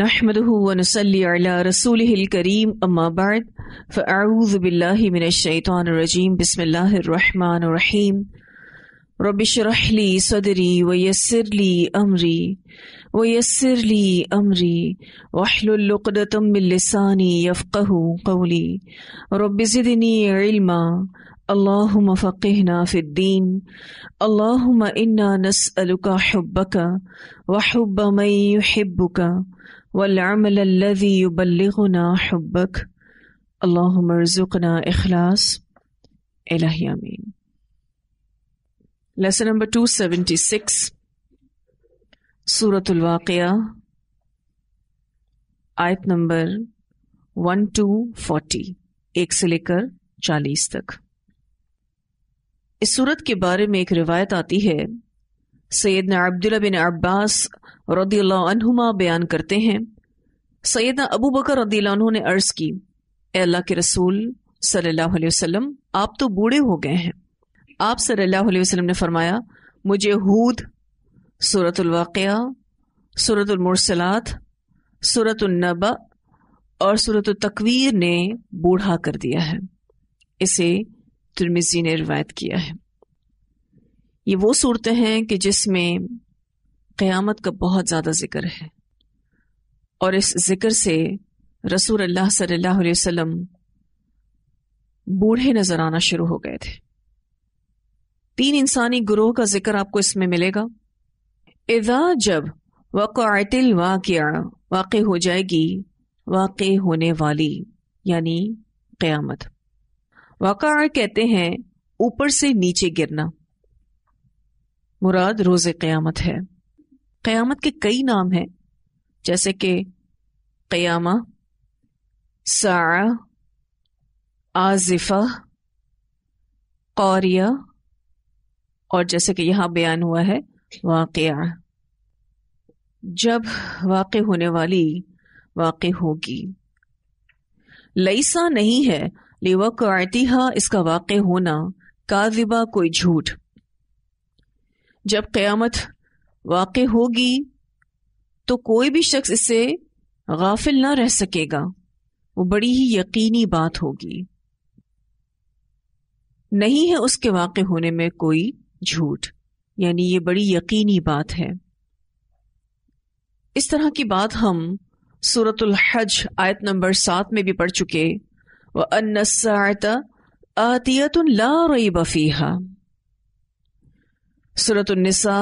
नहमदनसलीम अम्माबाद फ़ाऊज़बिल्लिमिनशैतरजीम बसमीम रबिशरहली सदरी वयसरली अमरी वयसरली अमरी वाहलुल्लतमिलसानी यफ़क़ कौली रबिज़नी इल्मा अल्लाहुम फ़क़िहना फ़िद्दीन अल्लाहुम इन्ना नसअलुका हुब्बका वहुब्ब मई युहिब्बुका वलमल युबलना हब्बक अल्लामरजुकना अखलास एलामीन lesson number two seventy six सूरतवाक़ आयत नंबर वन टू फोर्टी एक से लेकर चालीस तक इस सूरत के बारे में एक रिवायत आती है सैदना अब्दुल्ला बिन अब्बास रदी बयान करते हैं सैदा अबू बकर रदी ने अर्ज की अल्लाह के रसूल सल्लल्लाहु अलैहि वसल्लम आप तो बूढ़े हो गए हैं आप सल्लल्लाहु अलैहि वसल्लम ने फरमाया मुझे हूद सूरतवा सूरतमरसलात सूरतनबा और सूरत तकवीर ने बूढ़ा कर दिया है इसे तिरमिजी ने रिवायत किया है ये वो सूरतें हैं कि जिसमें क़यामत का बहुत ज़्यादा ज़िक्र है और इस ज़िक्र से रसूल अल्लाह सल्लल्लाहु अलैहि वसल्लम बूढ़े नज़र आना शुरू हो गए थे तीन इंसानी गुरोह का जिक्र आपको इसमें मिलेगा इदा जब वक़ातिल वाक़ वाक़ हो जाएगी वाक़ होने वाली यानी क्यामत वाक़ कहते हैं ऊपर से नीचे गिरना मुराद रोज़ क्यामत है क़यामत के कई नाम हैं जैसे कि क्यामा सा आजिफ़ा कौरिया और जैसे कि यहाँ बयान हुआ है वाक़ जब वाक़ होने वाली वाक़ होगी लईसा नहीं है लिवा करतिहा इसका वाक़ होना काजिबा कोई झूठ जब क्यामत वाक़ होगी तो कोई भी शख्स इसे गाफिल ना रह सकेगा वो बड़ी ही यकीनी बात होगी नहीं है उसके वाक़ होने में कोई झूठ यानी ये बड़ी यकीनी बात है इस तरह की बात हम सूरतुल हज आयत नंबर सात में भी पढ़ चुके व अनसात आतियत बफीहा सूरतुलनिसा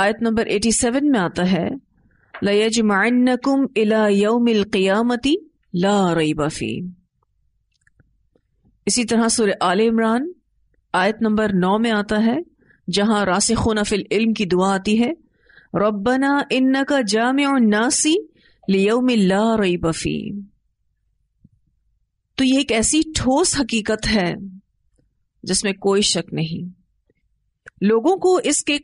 आयत नंबर सेवन में आता है लयजमानकुम इला यौमिल क़ियामती ला रईबाफ़ी इसी तरह सुर आल इमरान आयत नंबर नौ में आता है जहां रासिखोना फिल इल्म की दुआ आती है रब्बना इन्ना का जाम नासी रई बफी तो ये एक ऐसी ठोस हकीकत है जिसमें कोई शक नहीं लोगों को इसके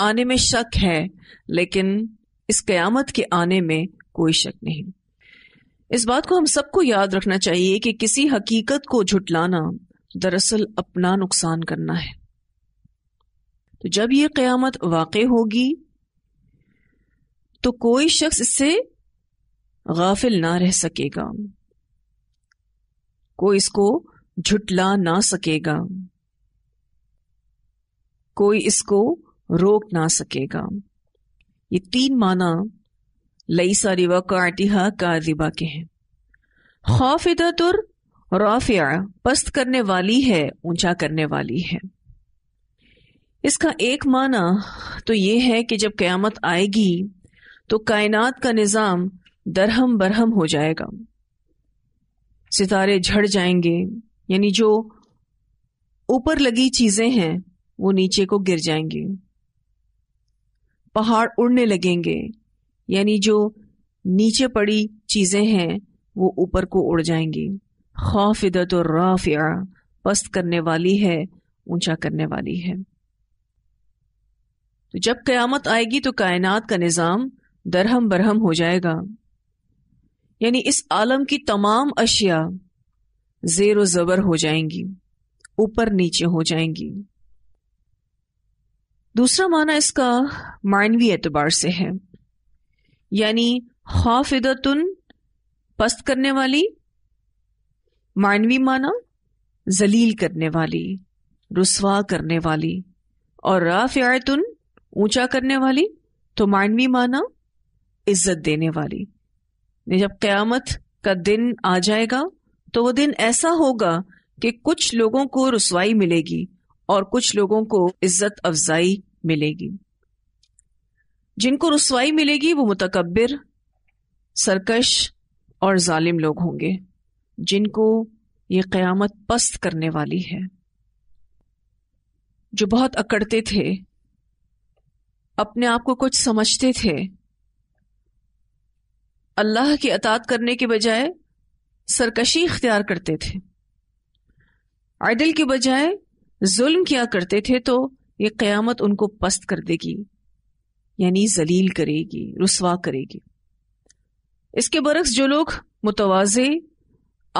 आने में शक है लेकिन इस कयामत के आने में कोई शक नहीं इस बात को हम सबको याद रखना चाहिए कि किसी हकीकत को झुटलाना दरअसल अपना नुकसान करना है तो जब ये क्यामत वाक़ होगी तो कोई शख्स इससे गाफिल ना रह सकेगा कोई इसको झुटला ना सकेगा कोई इसको रोक ना सकेगा ये तीन माना लई सा रिवा आटिहा का रिबा के हैं खौफ इदतुर रौफिया पस्त करने वाली है ऊंचा करने वाली है इसका एक माना तो ये है कि जब कयामत आएगी तो कायनात का निज़ाम दरहम बरहम हो जाएगा सितारे झड़ जाएंगे यानी जो ऊपर लगी चीज़ें हैं वो नीचे को गिर जाएंगी पहाड़ उड़ने लगेंगे यानी जो नीचे पड़ी चीज़ें हैं वो ऊपर को उड़ जाएंगी खौफिदत और राफिया पस्त करने वाली है ऊंचा करने वाली है तो जब कयामत आएगी तो कायनात का निज़ाम दरहम बरहम हो जाएगा यानी इस आलम की तमाम अशिया जेर ज़बर हो जाएंगी ऊपर नीचे हो जाएंगी दूसरा माना इसका मानवी एतबार से है यानी खौफिदतुन पस्त करने वाली मानवी माना जलील करने वाली रसवा करने वाली और राफियातुन ऊंचा करने वाली तो मानवी माना इज्जत देने वाली जब क्यामत का दिन आ जाएगा तो वो दिन ऐसा होगा कि कुछ लोगों को रसवाई मिलेगी और कुछ लोगों को इज्जत अफजाई मिलेगी जिनको रसवाई मिलेगी वो मुतकबिर सरकश और जालिम लोग होंगे जिनको ये क़यामत पस्त करने वाली है जो बहुत अकड़ते थे अपने आप को कुछ समझते थे अल्लाह की अतात करने के बजाय सरकशी इख्तियार करते थे आइडल के बजाय जुल्म किया करते थे तो ये क्यामत उनको पस्त कर देगी यानी जलील करेगी रसवा करेगी इसके बरक्स जो लोग मुतवाजे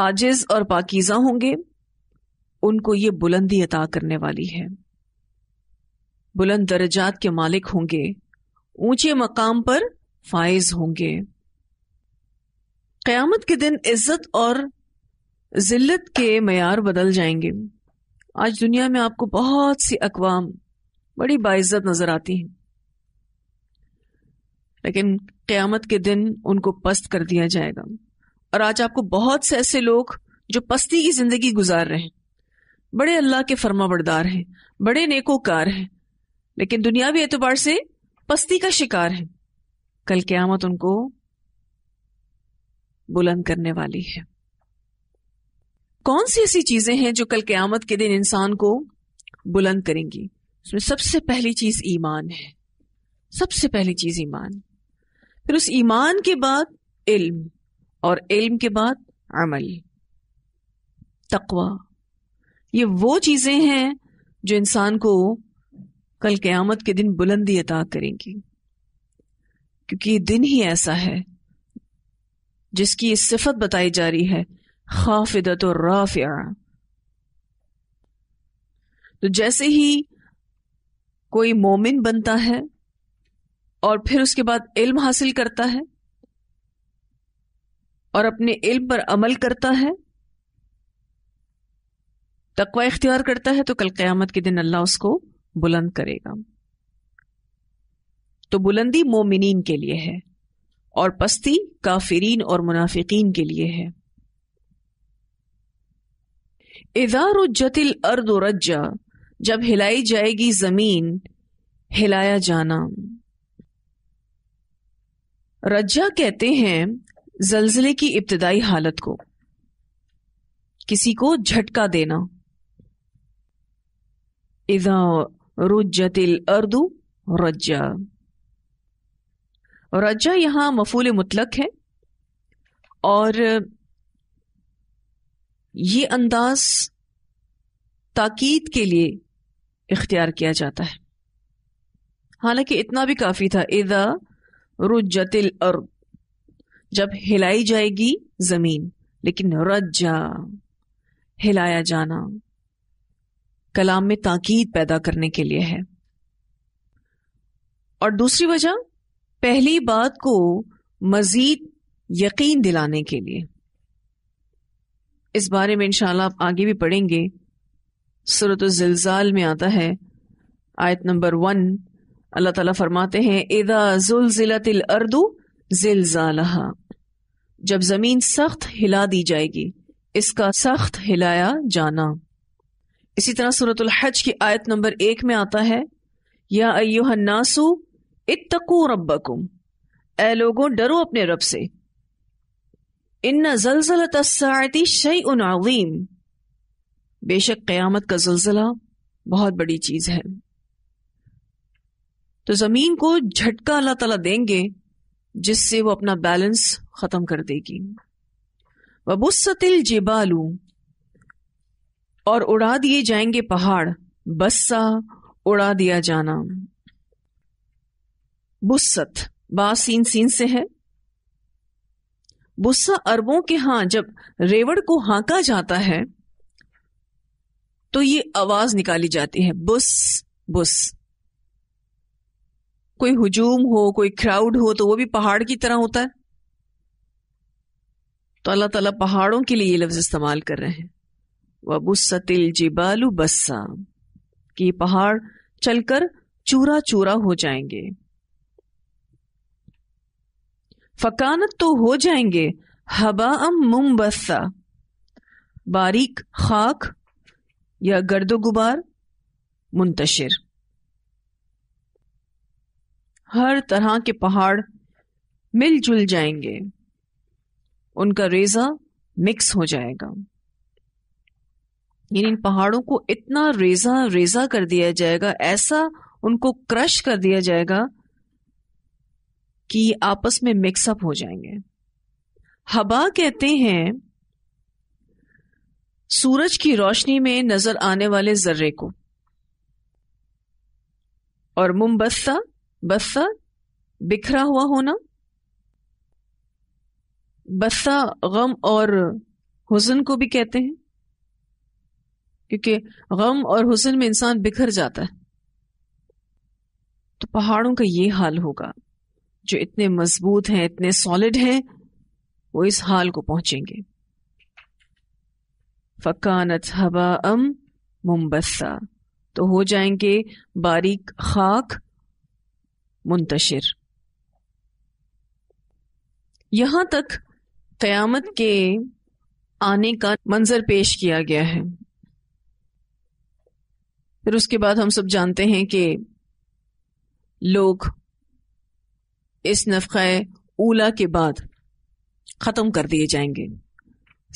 आजिज और पाकिज़ा होंगे उनको ये बुलंदी अता करने वाली है बुलंद दर्जात के मालिक होंगे ऊंचे मकाम पर फायज होंगे क्यामत के दिन इज्जत और जिल्लत के मैार बदल जाएंगे आज दुनिया में आपको बहुत सी अकवाम बड़ी बाइज्जत नजर आती हैं लेकिन क्यामत के दिन उनको पस्त कर दिया जाएगा और आज आपको बहुत से ऐसे लोग जो पस्ती की जिंदगी गुजार रहे हैं बड़े अल्लाह के फर्मा बरदार हैं बड़े नेकोकार हैं लेकिन दुनियावी एतबार से पस्ती का शिकार है कल क्यामत उनको बुलंद करने वाली है कौन सी ऐसी चीजें हैं जो कल क्यामत के दिन इंसान को बुलंद करेंगी उसमें सबसे पहली चीज ईमान है सबसे पहली चीज ईमान फिर उस ईमान के बाद इल्म और इल्म के बाद अमल तकवा ये वो चीजें हैं जो इंसान को कल क्यामत के दिन बुलंदी अता करेंगी क्योंकि ये दिन ही ऐसा है जिसकी सिफत बताई जा रही है खाफिदत राफिया तो जैसे ही कोई मोमिन बनता है और फिर उसके बाद इल्म हासिल करता है और अपने इल्म पर अमल करता है तकवा इख्तियार करता है तो कल क्यामत के दिन अल्लाह उसको बुलंद करेगा तो बुलंदी मोमिन के लिए है और पस्ती काफिरीन और मुनाफिकीन के लिए है जतिल अर्द रज्जा जब हिलाई जाएगी जमीन हिलाया जाना रज्जा कहते हैं जलजिले की इब्तदाई हालत को किसी को झटका देना इदा रुजतिल अर्दु रज्जा रज्जा यहां मफूल मुतलक है और ये अंदाज ताकीद के लिए इख्तियार किया जाता है हालांकि इतना भी काफी था इदा रुजतिल अर्द जब हिलाई जाएगी जमीन लेकिन रज्जा हिलाया जाना कलाम में ताकीद पैदा करने के लिए है और दूसरी वजह पहली बात को मजीद यकीन दिलाने के लिए इस बारे में इंशाल्लाह आप आगे भी पढ़ेंगे सूरत जिलजाल में आता है आयत नंबर वन अल्लाह ताला फरमाते हैं इदा जुलजिलतिल अर्दु जिलजालहा जब जमीन सख्त हिला दी जाएगी इसका सख्त हिलाया जाना इसी तरह सूरत हज की आयत नंबर एक में आता है या नासू इतकू रब्बकुम ए लोगो डरो अपने रब से इन जलजलती शई उनावीम बेशक क़यामत का जलजिला बहुत बड़ी चीज़ है तो ज़मीन को झटका अल्लाह ताला देंगे जिससे वो अपना बैलेंस ख़त्म कर देगी वबुस्सतिल जिबालू और उड़ा दिए जाएंगे पहाड़ बस्सा उड़ा दिया जाना बुस्सत बा सीन सीन से है बुस्सा अरबों के हां जब रेवड़ को हांका जाता है तो ये आवाज निकाली जाती है बुस बुस कोई हुजूम हो कोई क्राउड हो तो वो भी पहाड़ की तरह होता है तो अल्लाह ताला पहाड़ों के लिए ये लफ्ज इस्तेमाल कर रहे हैं वह बुस्सतिल जिबालू बस्सा कि ये पहाड़ चलकर चूरा चूरा हो जाएंगे फकानत तो हो जाएंगे हबा अम मुमबस्सा बारीक खाक या गर्दो गुबार मुंतशिर हर तरह के पहाड़ मिलजुल जाएंगे उनका रेजा मिक्स हो जाएगा यानी इन पहाड़ों को इतना रेजा रेजा कर दिया जाएगा ऐसा उनको क्रश कर दिया जाएगा कि आपस में मिक्सअप हो जाएंगे हबा कहते हैं सूरज की रोशनी में नजर आने वाले जर्रे को और मुमबस्सा बस्सा बिखरा हुआ होना बस्सा गम और हुजन को भी कहते हैं क्योंकि गम और हुसन में इंसान बिखर जाता है तो पहाड़ों का ये हाल होगा जो इतने मजबूत हैं इतने सॉलिड हैं वो इस हाल को पहुंचेंगे फकानत हवा अम मुम्बसा तो हो जाएंगे बारीक खाक मुंतशिर यहां तक कयामत के आने का मंजर पेश किया गया है फिर उसके बाद हम सब जानते हैं कि लोग इस नफ़ ओला के बाद ख़त्म कर दिए जाएंगे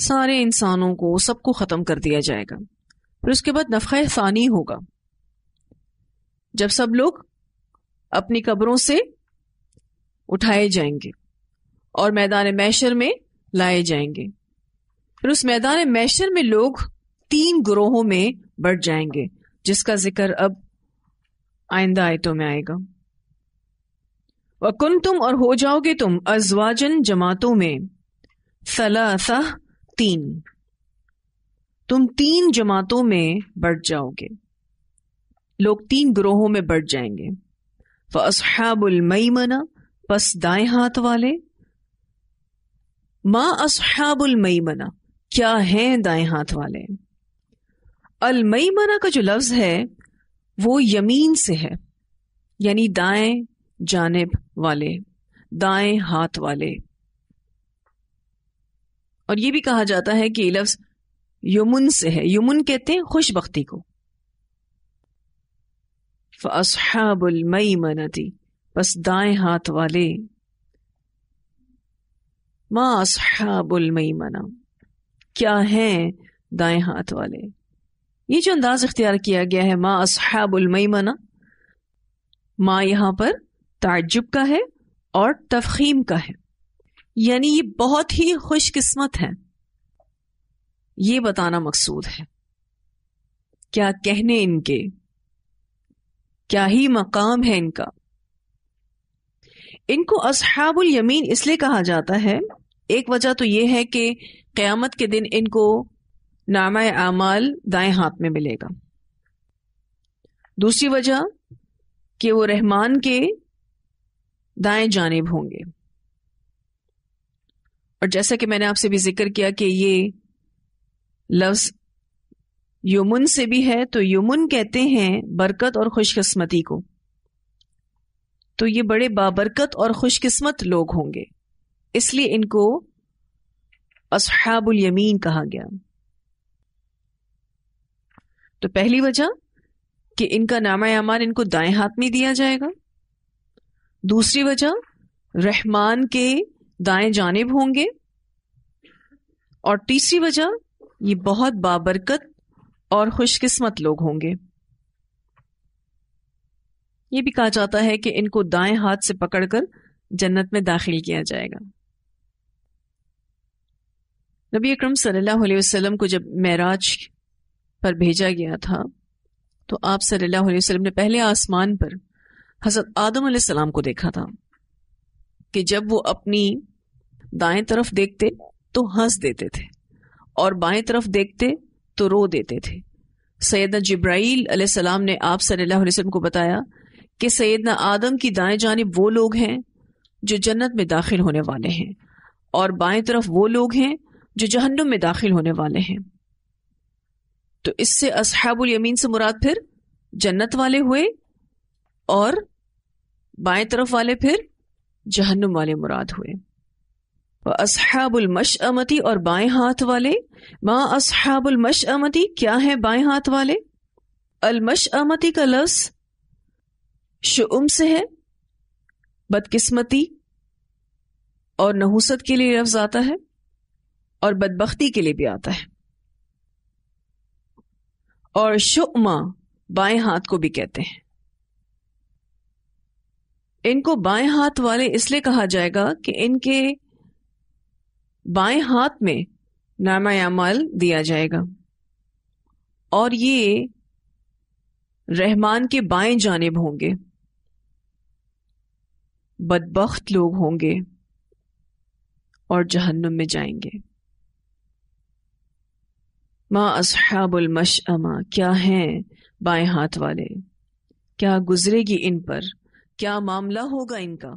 सारे इंसानों को सबको ख़त्म कर दिया जाएगा फिर उसके बाद नफखे फ़ानी होगा जब सब लोग अपनी कब्रों से उठाए जाएंगे और मैदान मैशर में लाए जाएंगे फिर उस मैदान मैशर में लोग तीन ग्रोहों में बढ़ जाएंगे जिसका जिक्र अब आइंदा आयतों में आएगा वकुन तुम और हो जाओगे तुम अजवाजन जमातों में सला तीन तुम तीन जमातों में बढ़ जाओगे लोग तीन ग्रोहों में बढ़ जाएंगे मना बस दाएं हाथ वाले मई मना क्या है दाएं हाथ वाले अलमैमना का जो लफ्ज है वो यमीन से है यानी दाएं जानब वाले दाएं हाथ वाले और ये भी कहा जाता है कि लफ्ज यमुन से है यमुन कहते हैं खुशबख्ती को फसहाबुल मई मनती बस दाएं हाथ वाले माँ असहाबुल मई मना क्या है दाएं हाथ वाले ये जो अंदाज इख्तियार किया गया है माँ असहाबुल मई मना माँ यहां पर ताज्जुब का है और तफहीम का है यानी ये बहुत ही खुशकिस्मत है ये बताना मकसूद है क्या कहने इनके क्या ही मकाम है इनका इनको असहाबुल यमीन इसलिए कहा जाता है एक वजह तो यह है कि क़यामत के दिन इनको नाम आमाल दाएं हाथ में मिलेगा दूसरी वजह कि वो रहमान के दाएं जानेब होंगे और जैसा कि मैंने आपसे भी जिक्र किया कि ये लफ्ज यमुन से भी है तो यमुन कहते हैं बरकत और खुशकिस्मती को तो ये बड़े बाबरकत और खुशकिस्मत लोग होंगे इसलिए इनको असहाबुल यमीन कहा गया तो पहली वजह कि इनका नामा यामान इनको दाएं हाथ में दिया जाएगा दूसरी वजह रहमान के दाएं जानेब होंगे और तीसरी वजह ये बहुत बाबरकत और खुशकिस्मत लोग होंगे ये भी कहा जाता है कि इनको दाएं हाथ से पकड़कर जन्नत में दाखिल किया जाएगा नबी अकरम सल्लल्लाहु अलैहि वसल्लम को जब मेराज पर भेजा गया था तो आप सल्लल्लाहु अलैहि वसल्लम ने पहले आसमान पर हजरत आदम सलाम को देखा था कि जब वो अपनी दाएं तरफ देखते तो हंस देते थे और बाएं तरफ देखते तो रो देते थे सैदना जब्राइल सलाम ने आप सल्लल्लाहु अलैहि वसल्लम को बताया कि सैदना आदम की दाएं जानब वो लोग हैं जो जन्नत में दाखिल होने वाले हैं और बाएं तरफ वो लोग हैं जो जहन्नुम में दाखिल होने वाले हैं तो इससे असहाबुल यमीन से मुराद फिर जन्नत वाले हुए और बाएं तरफ वाले फिर जहन्नुम वाले मुराद हुए असहाबुलमश अमती और बाएं हाथ वाले माँ असहाबुलमश अमती क्या है बाएं हाथ वाले अलमश अमती का लफ्ज शुम से है बदकिस्मती और नहुसत के लिए लफ्ज आता है और बदबख्ती के लिए भी आता है और शुमा बाएं हाथ को भी कहते हैं इनको बाएं हाथ वाले इसलिए कहा जाएगा कि इनके बाएं हाथ में नामायामाल दिया जाएगा और ये रहमान के बाएं जानेब होंगे बदबख्त लोग होंगे और जहन्नुम में जाएंगे माँ असहाबुल मशअमा क्या हैं बाएं हाथ वाले क्या गुजरेगी इन पर क्या मामला होगा इनका